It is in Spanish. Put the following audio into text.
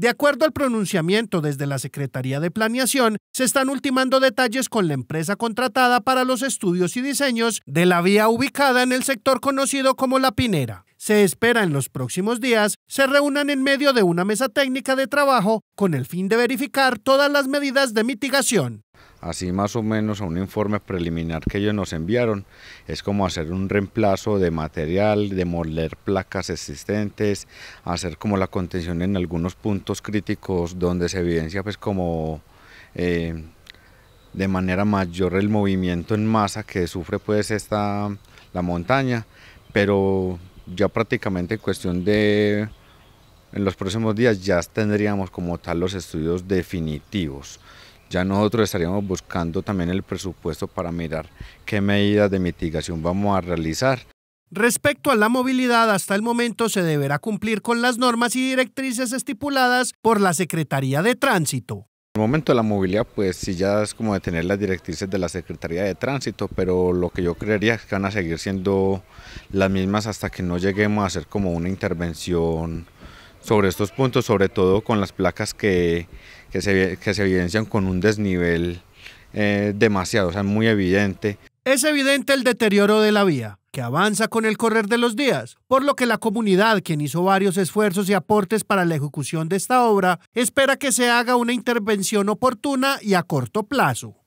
De acuerdo al pronunciamiento desde la Secretaría de Planeación, se están ultimando detalles con la empresa contratada para los estudios y diseños de la vía ubicada en el sector conocido como La Pinera. Se espera en los próximos días se reúnan en medio de una mesa técnica de trabajo con el fin de verificar todas las medidas de mitigación. Así más o menos a un informe preliminar que ellos nos enviaron es como hacer un reemplazo de material, demoler placas existentes, hacer como la contención en algunos puntos críticos donde se evidencia pues como eh, de manera mayor el movimiento en masa que sufre pues esta la montaña, pero ya prácticamente en cuestión de en los próximos días ya tendríamos como tal los estudios definitivos. Ya nosotros estaríamos buscando también el presupuesto para mirar qué medidas de mitigación vamos a realizar. Respecto a la movilidad, hasta el momento se deberá cumplir con las normas y directrices estipuladas por la Secretaría de Tránsito. En el momento de la movilidad, pues sí ya es como de tener las directrices de la Secretaría de Tránsito, pero lo que yo creería es que van a seguir siendo las mismas hasta que no lleguemos a hacer como una intervención sobre estos puntos, sobre todo con las placas que, que, se, evidencian con un desnivel eh, demasiado, o sea, muy evidente. Es evidente el deterioro de la vía, que avanza con el correr de los días, por lo que la comunidad, quien hizo varios esfuerzos y aportes para la ejecución de esta obra, espera que se haga una intervención oportuna y a corto plazo.